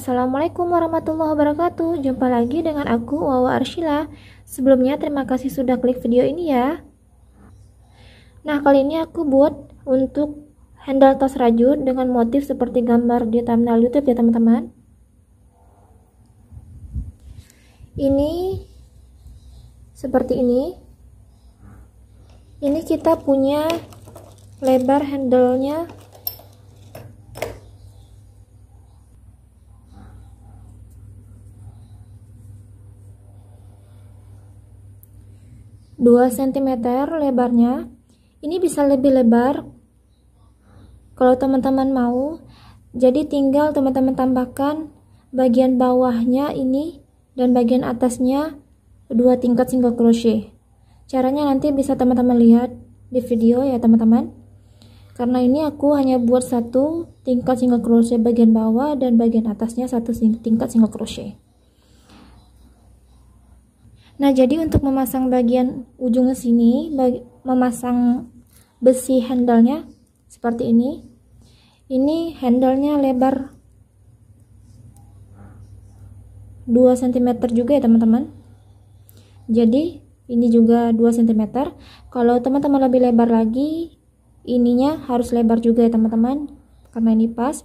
Assalamualaikum warahmatullahi wabarakatuh. Jumpa lagi dengan aku Wawa Arshila. Sebelumnya terima kasih sudah klik video ini ya. Nah, kali ini aku buat untuk handle tas rajut dengan motif seperti gambar di thumbnail YouTube ya, teman-teman. Ini seperti ini. Ini kita punya lebar handle-nya 2 cm lebarnya ini bisa lebih lebar kalau teman-teman mau jadi tinggal teman-teman tambahkan bagian bawahnya ini dan bagian atasnya dua tingkat single crochet caranya nanti bisa teman-teman lihat di video ya teman-teman karena ini aku hanya buat satu tingkat single crochet bagian bawah dan bagian atasnya satu tingkat single crochet Nah, jadi untuk memasang bagian ujungnya sini, bagi, memasang besi handle-nya seperti ini. Ini handle-nya lebar 2 cm juga ya, teman-teman. Jadi, ini juga 2 cm. Kalau teman-teman lebih lebar lagi, ininya harus lebar juga ya, teman-teman, karena ini pas.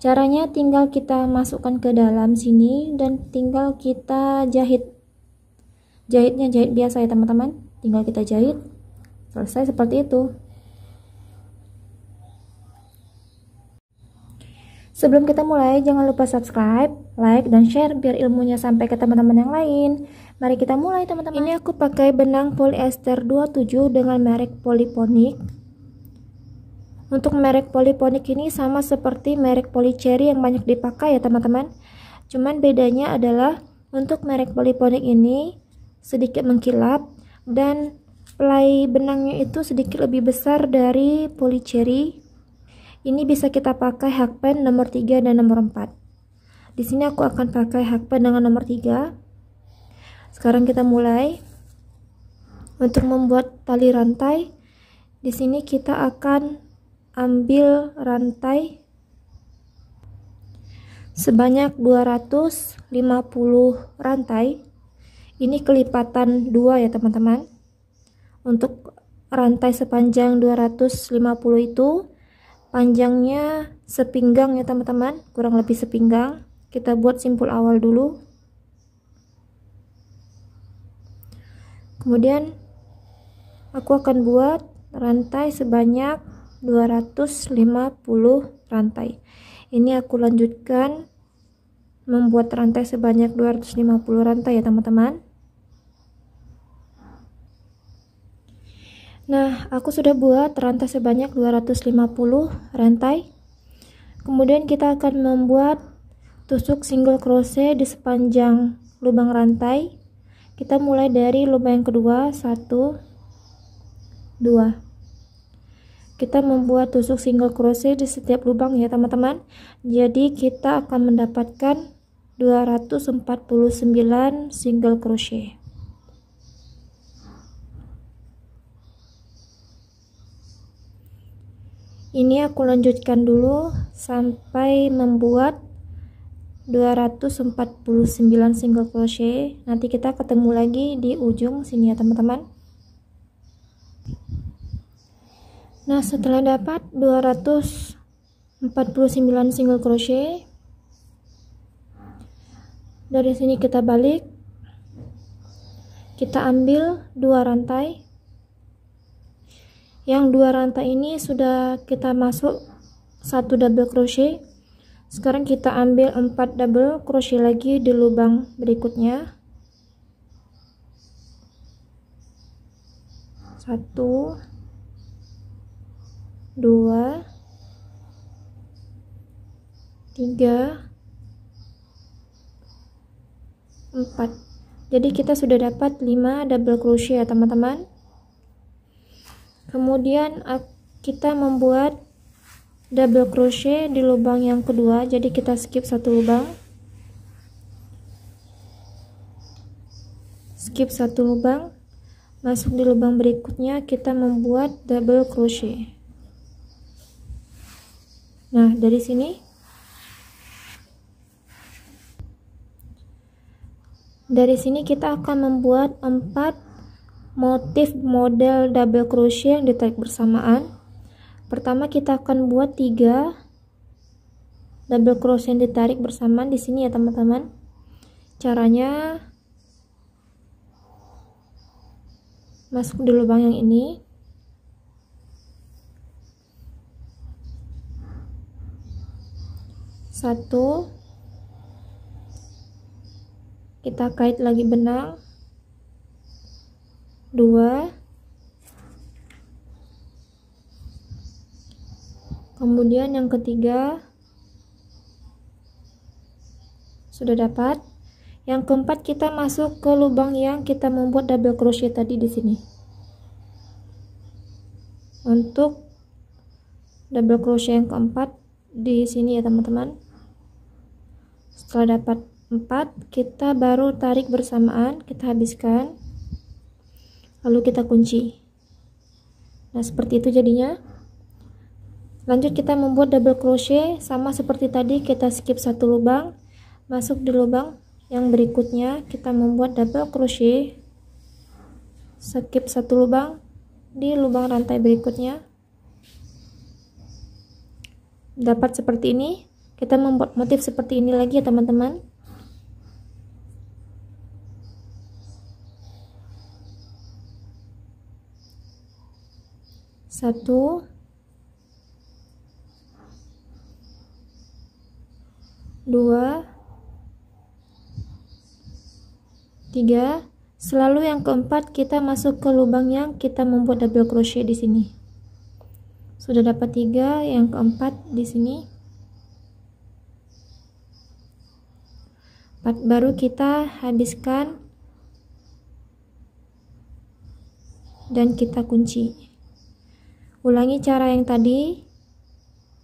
Caranya tinggal kita masukkan ke dalam sini dan tinggal kita jahit jahitnya jahit biasa ya teman-teman tinggal kita jahit selesai seperti itu Sebelum kita mulai, jangan lupa subscribe, like, dan share biar ilmunya sampai ke teman-teman yang lain. Mari kita mulai teman-teman. Ini aku pakai benang polyester 27 dengan merek Polyphonic. Untuk merek Polyphonic ini sama seperti merek Polycherry yang banyak dipakai ya teman-teman. Cuman bedanya adalah untuk merek Polyphonic ini sedikit mengkilap dan pelai benangnya itu sedikit lebih besar dari cherry. Ini bisa kita pakai hakpen nomor 3 dan nomor 4. Di sini aku akan pakai hakpen dengan nomor 3. Sekarang kita mulai. Untuk membuat tali rantai, di sini kita akan ambil rantai sebanyak 250 rantai ini kelipatan dua ya teman-teman untuk rantai sepanjang 250 itu panjangnya sepinggang ya teman-teman kurang lebih sepinggang kita buat simpul awal dulu kemudian aku akan buat rantai sebanyak 250 rantai ini aku lanjutkan membuat rantai sebanyak 250 rantai ya teman-teman Nah, aku sudah buat rantai sebanyak 250 rantai. Kemudian kita akan membuat tusuk single crochet di sepanjang lubang rantai. Kita mulai dari lubang yang kedua, satu dua. Kita membuat tusuk single crochet di setiap lubang ya, teman-teman. Jadi, kita akan mendapatkan 249 single crochet ini aku lanjutkan dulu sampai membuat 249 single crochet nanti kita ketemu lagi di ujung sini ya teman-teman nah setelah dapat 249 single crochet dari sini kita balik kita ambil dua rantai yang dua rantai ini sudah kita masuk satu double crochet sekarang kita ambil 4 double crochet lagi di lubang berikutnya satu dua tiga 4 jadi kita sudah dapat 5 double crochet ya teman-teman kemudian uh, kita membuat double crochet di lubang yang kedua jadi kita skip satu lubang skip satu lubang masuk di lubang berikutnya kita membuat double crochet nah dari sini Dari sini kita akan membuat empat motif model double crochet yang ditarik bersamaan. Pertama kita akan buat tiga double crochet yang ditarik bersamaan di sini ya teman-teman. Caranya masuk di lubang yang ini. Satu, kita kait lagi benang dua, kemudian yang ketiga sudah dapat yang keempat kita masuk ke lubang yang kita membuat double crochet tadi di sini untuk double crochet yang keempat di sini ya teman-teman setelah dapat 4 kita baru tarik bersamaan kita habiskan lalu kita kunci nah seperti itu jadinya lanjut kita membuat double crochet sama seperti tadi kita skip satu lubang masuk di lubang yang berikutnya kita membuat double crochet skip satu lubang di lubang rantai berikutnya dapat seperti ini kita membuat motif seperti ini lagi ya teman-teman satu dua tiga selalu yang keempat kita masuk ke lubang yang kita membuat double crochet di sini sudah dapat tiga yang keempat di sini baru kita habiskan dan kita kunci ulangi cara yang tadi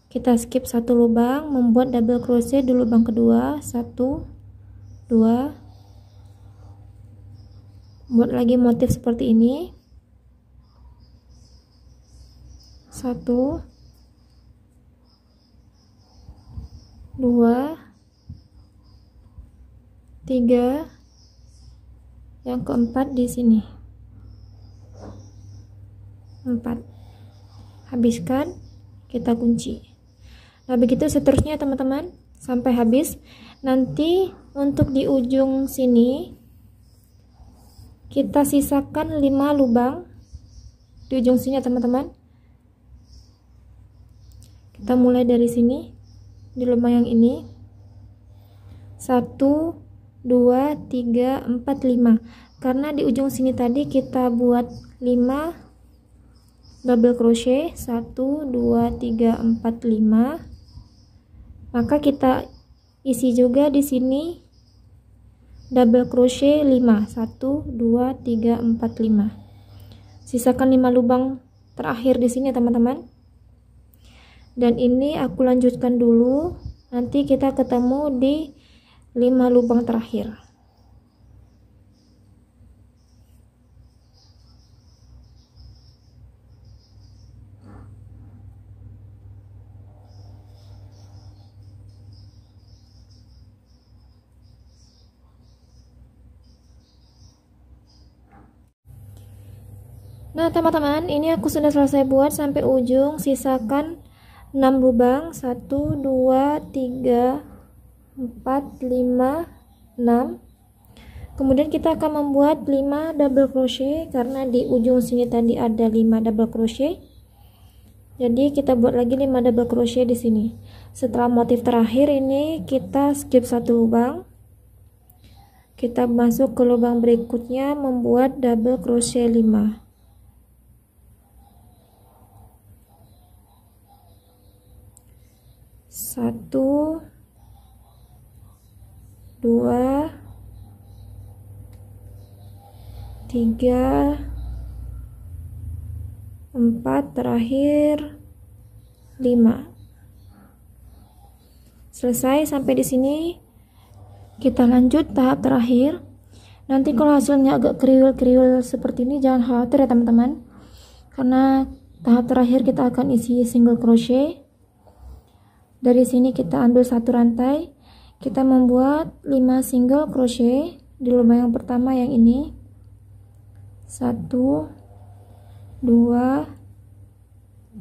kita skip satu lubang membuat double crochet di lubang kedua satu dua buat lagi motif seperti ini satu dua tiga yang keempat di sini empat habiskan, kita kunci. Nah, begitu seterusnya teman-teman sampai habis. Nanti untuk di ujung sini kita sisakan 5 lubang di ujung sini ya, teman-teman. Kita mulai dari sini di lubang yang ini. 1 2 3 4 5. Karena di ujung sini tadi kita buat 5 double crochet 1 2 3 4 5 maka kita isi juga di sini double crochet 5 1 2 3 4 5 sisakan 5 lubang terakhir di sini teman-teman dan ini aku lanjutkan dulu nanti kita ketemu di 5 lubang terakhir Nah teman-teman ini aku sudah selesai buat sampai ujung sisakan 6 lubang 1, 2, 3, 4, 5, 6 kemudian kita akan membuat 5 double crochet karena di ujung sini tadi ada 5 double crochet jadi kita buat lagi 5 double crochet di sini setelah motif terakhir ini kita skip satu lubang kita masuk ke lubang berikutnya membuat double crochet 5 satu dua tiga empat terakhir lima selesai sampai di sini kita lanjut tahap terakhir nanti kalau hasilnya agak kriwil-kriwil seperti ini jangan khawatir ya teman-teman karena tahap terakhir kita akan isi single crochet dari sini kita ambil satu rantai, kita membuat 5 single crochet di lubang yang pertama yang ini. 1 2 3 4 5.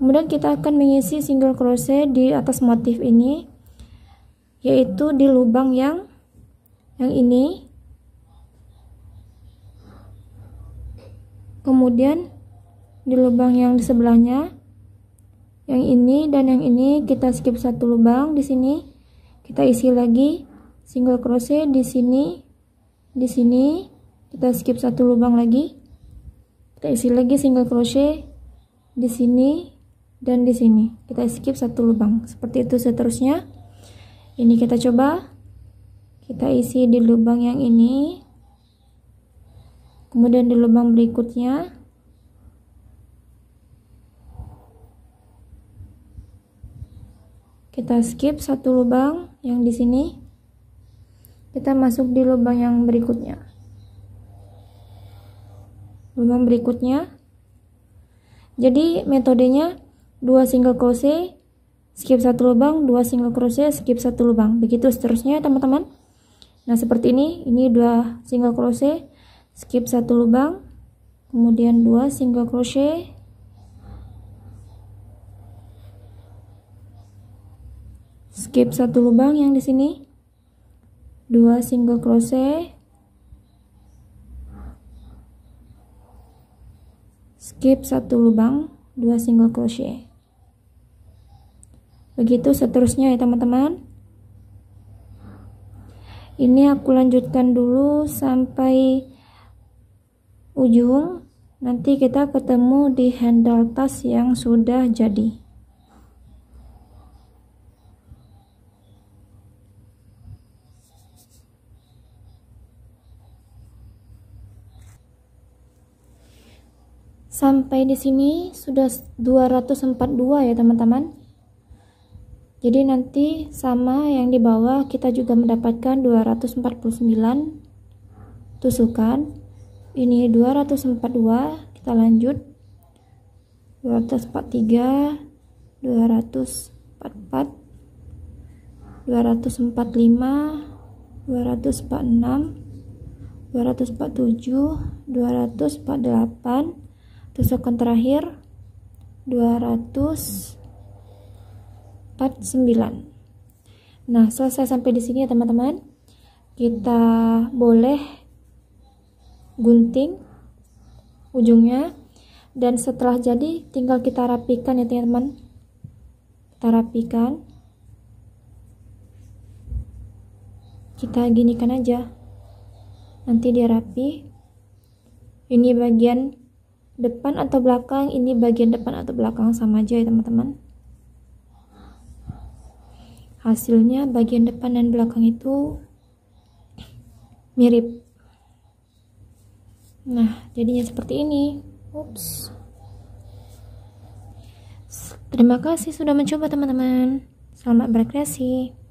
Kemudian kita akan mengisi single crochet di atas motif ini yaitu di lubang yang yang ini. Kemudian di lubang yang di sebelahnya yang ini dan yang ini kita skip satu lubang di sini kita isi lagi single crochet di sini di sini kita skip satu lubang lagi kita isi lagi single crochet di sini dan di sini kita skip satu lubang seperti itu seterusnya ini kita coba kita isi di lubang yang ini kemudian di lubang berikutnya kita skip satu lubang yang di sini kita masuk di lubang yang berikutnya lubang berikutnya jadi metodenya dua single crochet skip satu lubang dua single crochet skip satu lubang begitu seterusnya teman-teman nah seperti ini ini dua single crochet skip satu lubang kemudian dua single crochet skip satu lubang yang di sini dua single crochet skip satu lubang dua single crochet begitu seterusnya ya teman-teman ini aku lanjutkan dulu sampai ujung nanti kita ketemu di handle tas yang sudah jadi sampai di sini sudah 242 ya teman-teman jadi nanti sama yang di bawah kita juga mendapatkan 249 tusukan ini 242 kita lanjut 243 244 245 246 247 248 tusukan terakhir 249 nah selesai sampai di sini ya teman-teman kita boleh gunting ujungnya dan setelah jadi tinggal kita rapikan ya teman-teman kita rapikan kita ginikan aja nanti dia rapi ini bagian depan atau belakang ini bagian depan atau belakang sama aja ya teman-teman hasilnya bagian depan dan belakang itu mirip nah jadinya seperti ini Oops. terima kasih sudah mencoba teman-teman selamat berkreasi